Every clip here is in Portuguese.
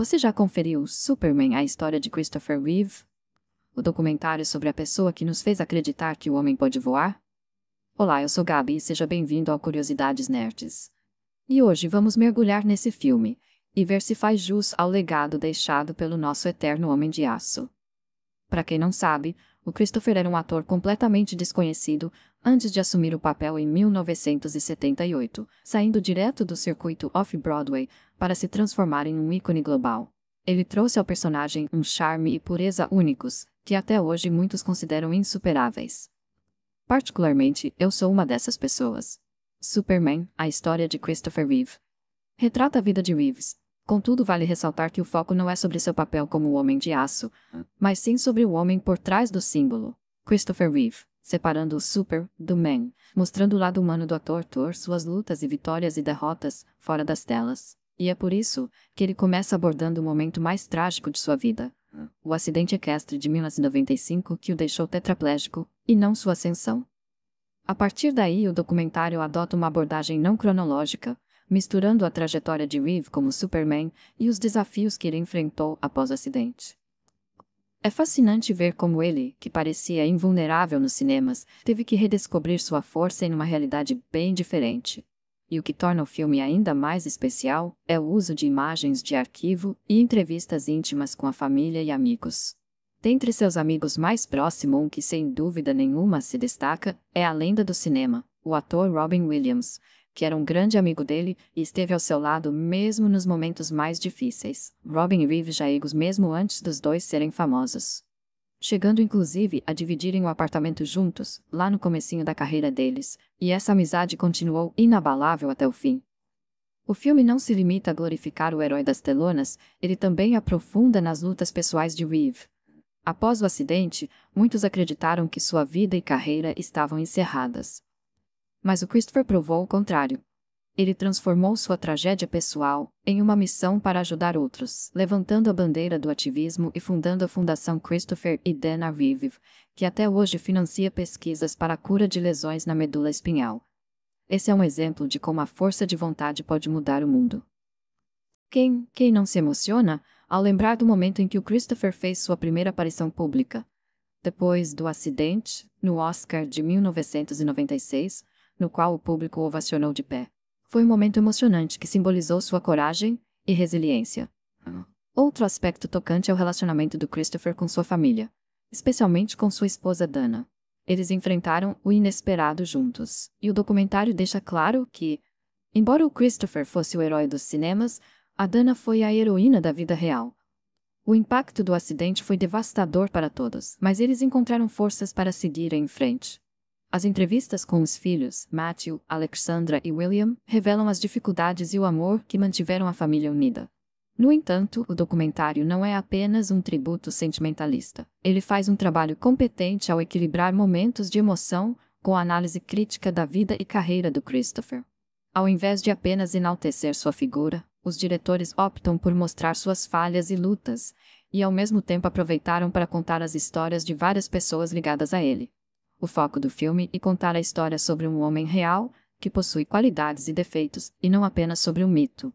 Você já conferiu Superman, a história de Christopher Reeve? O documentário sobre a pessoa que nos fez acreditar que o homem pode voar? Olá, eu sou Gabi e seja bem-vindo ao Curiosidades Nerds. E hoje vamos mergulhar nesse filme e ver se faz jus ao legado deixado pelo nosso eterno Homem de Aço. Para quem não sabe, o Christopher era um ator completamente desconhecido antes de assumir o papel em 1978, saindo direto do circuito off-Broadway para se transformar em um ícone global. Ele trouxe ao personagem um charme e pureza únicos, que até hoje muitos consideram insuperáveis. Particularmente, eu sou uma dessas pessoas. Superman, a história de Christopher Reeve. Retrata a vida de Reeves, Contudo, vale ressaltar que o foco não é sobre seu papel como o Homem de Aço, mas sim sobre o homem por trás do símbolo. Christopher Reeve, separando o super do man, mostrando o lado humano do ator Thor, suas lutas e vitórias e derrotas fora das telas. E é por isso que ele começa abordando o momento mais trágico de sua vida, o acidente equestre de 1995 que o deixou tetraplégico, e não sua ascensão. A partir daí, o documentário adota uma abordagem não cronológica, misturando a trajetória de Reeve como Superman e os desafios que ele enfrentou após o acidente. É fascinante ver como ele, que parecia invulnerável nos cinemas, teve que redescobrir sua força em uma realidade bem diferente. E o que torna o filme ainda mais especial é o uso de imagens de arquivo e entrevistas íntimas com a família e amigos. Dentre seus amigos mais próximo, um que sem dúvida nenhuma se destaca é a lenda do cinema, o ator Robin Williams, que era um grande amigo dele e esteve ao seu lado mesmo nos momentos mais difíceis. Robin e Reeve já egos mesmo antes dos dois serem famosos. Chegando inclusive a dividirem o apartamento juntos, lá no comecinho da carreira deles, e essa amizade continuou inabalável até o fim. O filme não se limita a glorificar o herói das telonas, ele também aprofunda nas lutas pessoais de Reeve. Após o acidente, muitos acreditaram que sua vida e carreira estavam encerradas. Mas o Christopher provou o contrário. Ele transformou sua tragédia pessoal em uma missão para ajudar outros, levantando a bandeira do ativismo e fundando a Fundação Christopher e Dan Aviv, que até hoje financia pesquisas para a cura de lesões na medula espinhal. Esse é um exemplo de como a força de vontade pode mudar o mundo. Quem, quem não se emociona ao lembrar do momento em que o Christopher fez sua primeira aparição pública? Depois do acidente, no Oscar de 1996, no qual o público ovacionou de pé. Foi um momento emocionante que simbolizou sua coragem e resiliência. Outro aspecto tocante é o relacionamento do Christopher com sua família, especialmente com sua esposa Dana. Eles enfrentaram o inesperado juntos, e o documentário deixa claro que, embora o Christopher fosse o herói dos cinemas, a Dana foi a heroína da vida real. O impacto do acidente foi devastador para todos, mas eles encontraram forças para seguir em frente. As entrevistas com os filhos, Matthew, Alexandra e William, revelam as dificuldades e o amor que mantiveram a família unida. No entanto, o documentário não é apenas um tributo sentimentalista. Ele faz um trabalho competente ao equilibrar momentos de emoção com a análise crítica da vida e carreira do Christopher. Ao invés de apenas enaltecer sua figura, os diretores optam por mostrar suas falhas e lutas, e ao mesmo tempo aproveitaram para contar as histórias de várias pessoas ligadas a ele o foco do filme e contar a história sobre um homem real, que possui qualidades e defeitos, e não apenas sobre um mito.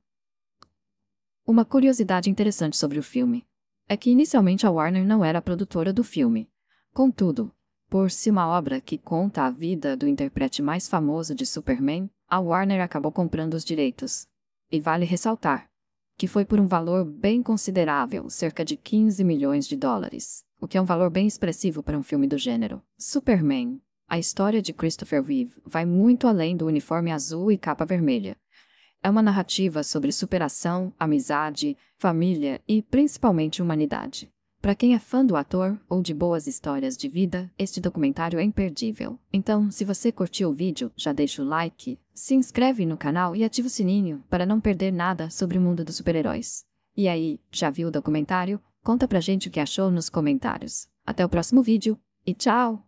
Uma curiosidade interessante sobre o filme é que inicialmente a Warner não era a produtora do filme. Contudo, por ser uma obra que conta a vida do intérprete mais famoso de Superman, a Warner acabou comprando os direitos. E vale ressaltar, que foi por um valor bem considerável, cerca de 15 milhões de dólares, o que é um valor bem expressivo para um filme do gênero. Superman. A história de Christopher Reeve vai muito além do uniforme azul e capa vermelha. É uma narrativa sobre superação, amizade, família e principalmente humanidade. Para quem é fã do ator ou de boas histórias de vida, este documentário é imperdível. Então, se você curtiu o vídeo, já deixa o like, se inscreve no canal e ativa o sininho para não perder nada sobre o mundo dos super-heróis. E aí, já viu o documentário? Conta pra gente o que achou nos comentários. Até o próximo vídeo e tchau!